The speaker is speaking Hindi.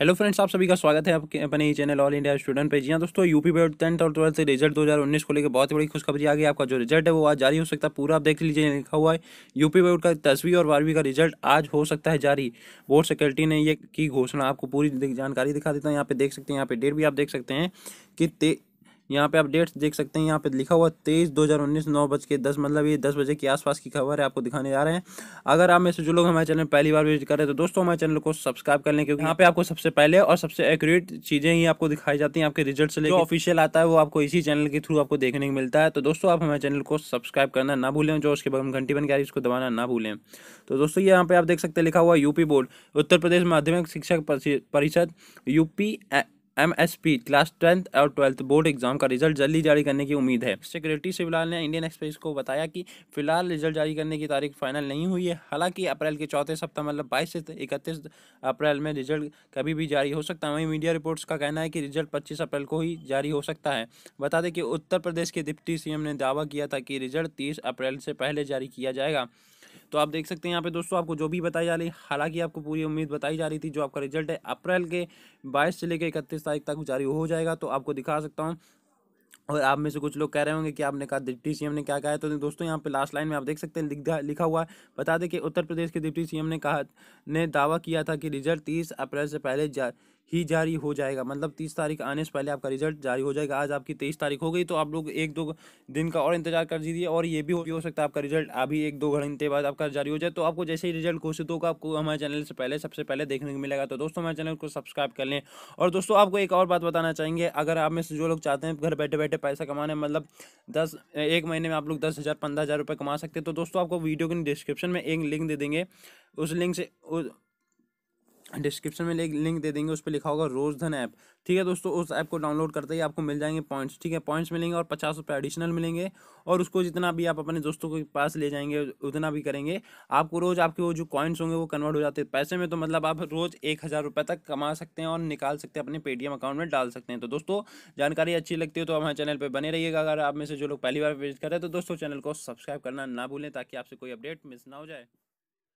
हेलो फ्रेंड्स आप सभी का स्वागत है आपके अपने ही चैनल ऑल इंडिया स्टूडेंट पे जी हाँ दोस्तों यूपी बोर्ड टेंथ और ट्वेल्थ से रिजल्ट 2019 को लेकर बहुत बड़ी खुशखबरी आ गई आपका जो रिजल्ट है वो आज जारी हो सकता है पूरा आप देख लीजिए लिखा हुआ है यूपी बोर्ड का दसवीं और बारहवीं का रिजल्ट आज हो सकता है जारी बोर्ड सेक्रेटरी ने ये की घोषणा आपको पूरी जानकारी दिखा देता है यहाँ पे देख सकते हैं यहाँ पे डेट भी आप देख सकते हैं कि यहाँ पे आप डेट्स देख सकते हैं यहाँ पे लिखा हुआ तेईस दो हज़ार उन्नीस नौ बज के दस मतलब ये दस बजे के आसपास की खबर है आपको दिखाने जा रहे हैं अगर आप में से जो लोग हमारे चैनल पहली बार विजिट कर रहे हैं तो दोस्तों हमारे चैनल को सब्सक्राइब कर लें क्योंकि यहाँ पे आपको सबसे पहले और सबसे एक्यूरेट चीज़ें ही आपको दिखाई जाती हैं आपके रिजल्ट से लेकर ऑफिशियल आता है वो आपको इसी चैनल के थ्रू आपको देखने को मिलता है तो दोस्तों आप हमारे चैनल को सब्सक्राइब करना ना भूलें जो उसके हम घंटी बन के आ रही उसको दबाना ना भूलें तो दोस्तों यहाँ पे आप देख सकते हैं लिखा हुआ यूपी बोर्ड उत्तर प्रदेश माध्यमिक शिक्षक परिषद UP M S P class tenth और ट्वेल्थ बोर्ड एग्जाम का रिजल्ट जल्दी जारी करने की उम्मीद है सेक्रेटरी शिवलाल ने इंडियन एक्सप्रेस को बताया कि फिलहाल रिजल्ट जारी करने की तारीख फाइनल नहीं हुई है हालांकि अप्रैल के चौथे सप्ताह मतलब बाईस से इकतीस अप्रैल में रिजल्ट कभी भी जारी हो सकता है वहीं मीडिया रिपोर्ट्स का कहना है कि रिजल्ट पच्चीस अप्रैल को ही जारी हो सकता है बता दें कि उत्तर प्रदेश के डिप्टी सीएम ने दावा किया था कि रिजल्ट तीस अप्रैल से पहले जारी किया जाएगा तो आप देख सकते हैं यहाँ पे दोस्तों आपको जो भी बताई जा रही हालांकि आपको पूरी उम्मीद बताई जा रही थी जो आपका रिजल्ट है अप्रैल के बाईस से लेकर इकतीस तारीख तक जारी हो जाएगा तो आपको दिखा सकता हूँ और आप में से कुछ लोग कह रहे होंगे कि आपने कहा डिप्टी सीएम ने क्या कहा है तो दोस्तों यहाँ पे लास्ट लाइन में आप देख सकते हैं लिखा हुआ है बता दें कि उत्तर प्रदेश के डिप्टी सीएम ने कहा ने दावा किया था कि रिजल्ट तीस अप्रैल से पहले जा ही जारी हो जाएगा मतलब तीस तारीख आने से पहले आपका रिजल्ट जारी हो जाएगा आज आपकी तेईस तारीख हो गई तो आप लोग एक दो दिन का और इंतजार कर दीजिए और ये भी हो सकता है आपका रिजल्ट अभी एक दो घंटे बाद आपका जारी हो जाए तो आपको जैसे ही रिजल्ट घोषित होगा आपको हमारे चैनल से पहले सबसे पहले देखने को मिलेगा तो दोस्तों हमारे चैनल को सब्सक्राइब कर लें और दोस्तों आपको एक और बात बताना चाहेंगे अगर आप में से जो लोग चाहते हैं घर बैठे बैठे पैसा कमाने मतलब दस एक महीने में आप लोग दस हज़ार पंद्रह हज़ार रुपये कमा सकते हैं तो दोस्तों आपको वीडियो के डिस्क्रिप्शन में एक लिंक दे देंगे उस लिंक से डिस्क्रिप्शन में लिंक दे देंगे उस पर लिखा होगा रोज धन ऐप ठीक है दोस्तों उस ऐप को डाउनलोड करते ही आपको मिल जाएंगे पॉइंट्स ठीक है पॉइंट्स मिलेंगे और पचास रुपये एडिशनल मिलेंगे और उसको जितना भी आप अपने दोस्तों के पास ले जाएंगे उतना भी करेंगे आपको रोज़ आपके वो जो कॉइन्स होंगे वो कन्वर्ट हो जाते हैं पैसे में तो मतलब आप रोज़ एक हज़ार रुपये तक कमा सकते हैं और निकाल सकते हैं अपने पेटीएम अकाउंट में डाल सकते हैं तो दोस्तों जानकारी अच्छी लगती है तो हमारे चैनल पर बने रहिएगा अगर आप में से जो लोग पहली बार विजिट करें तो दोस्तों चैनल को सब्सक्राइब करना ना भूलें ताकि आपसे कोई अपडेट मिस ना हो जाए